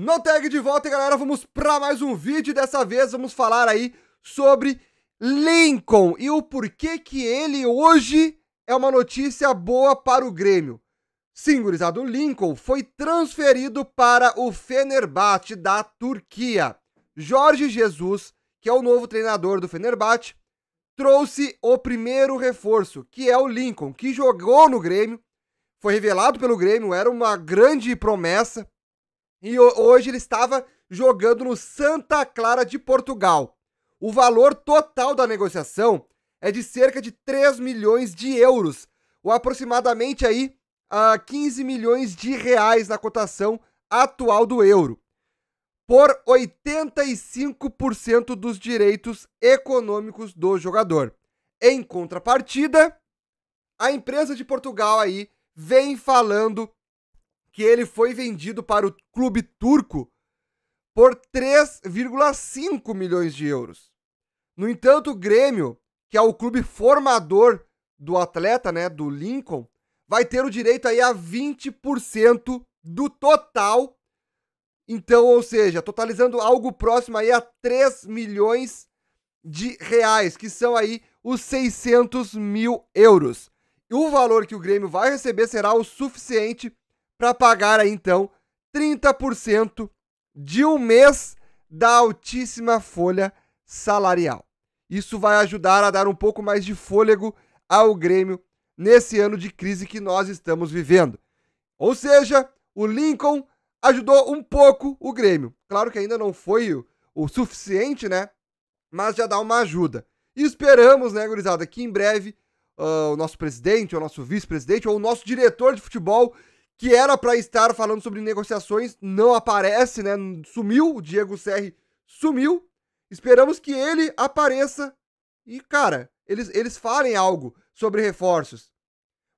No tag de volta, galera, vamos para mais um vídeo. Dessa vez vamos falar aí sobre Lincoln e o porquê que ele hoje é uma notícia boa para o Grêmio. Sim, o Lincoln foi transferido para o Fenerbahçe da Turquia. Jorge Jesus, que é o novo treinador do Fenerbahçe, trouxe o primeiro reforço, que é o Lincoln, que jogou no Grêmio, foi revelado pelo Grêmio, era uma grande promessa e hoje ele estava jogando no Santa Clara de Portugal. O valor total da negociação é de cerca de 3 milhões de euros, ou aproximadamente aí a ah, 15 milhões de reais na cotação atual do euro, por 85% dos direitos econômicos do jogador. Em contrapartida, a empresa de Portugal aí vem falando que ele foi vendido para o clube turco por 3,5 milhões de euros. No entanto, o Grêmio, que é o clube formador do atleta, né, do Lincoln, vai ter o direito aí a 20% do total. Então, ou seja, totalizando algo próximo aí a 3 milhões de reais, que são aí os 600 mil euros. E o valor que o Grêmio vai receber será o suficiente para pagar aí então 30% de um mês da altíssima folha salarial. Isso vai ajudar a dar um pouco mais de fôlego ao Grêmio nesse ano de crise que nós estamos vivendo. Ou seja, o Lincoln ajudou um pouco o Grêmio. Claro que ainda não foi o, suficiente, né? Mas já dá uma ajuda. E esperamos, né, gurizada, que em breve uh, o nosso presidente, o nosso vice-presidente ou o nosso diretor de futebol que era para estar falando sobre negociações, não aparece, né? Sumiu, o Diego Serri sumiu. Esperamos que ele apareça e, cara, eles, eles falem algo sobre reforços.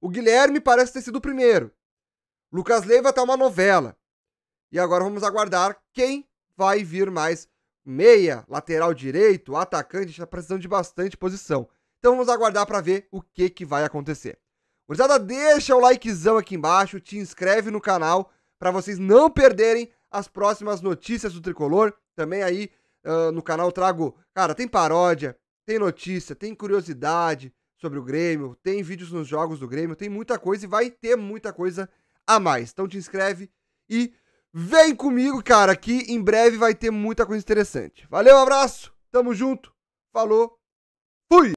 O Guilherme parece ter sido o primeiro. Lucas Leiva tá uma novela. E agora vamos aguardar quem vai vir mais. Meia, lateral direito, atacante, está precisando de bastante posição. Então vamos aguardar para ver o que, que vai acontecer. Gurizada, deixa o likezão aqui embaixo, te inscreve no canal para vocês não perderem as próximas notícias do Tricolor. Também aí uh, no canal trago, cara, tem paródia, tem notícia, tem curiosidade sobre o Grêmio, tem vídeos nos jogos do Grêmio, tem muita coisa e vai ter muita coisa a mais. Então te inscreve e vem comigo, cara, que em breve vai ter muita coisa interessante. Valeu, abraço, tamo junto, falou, fui!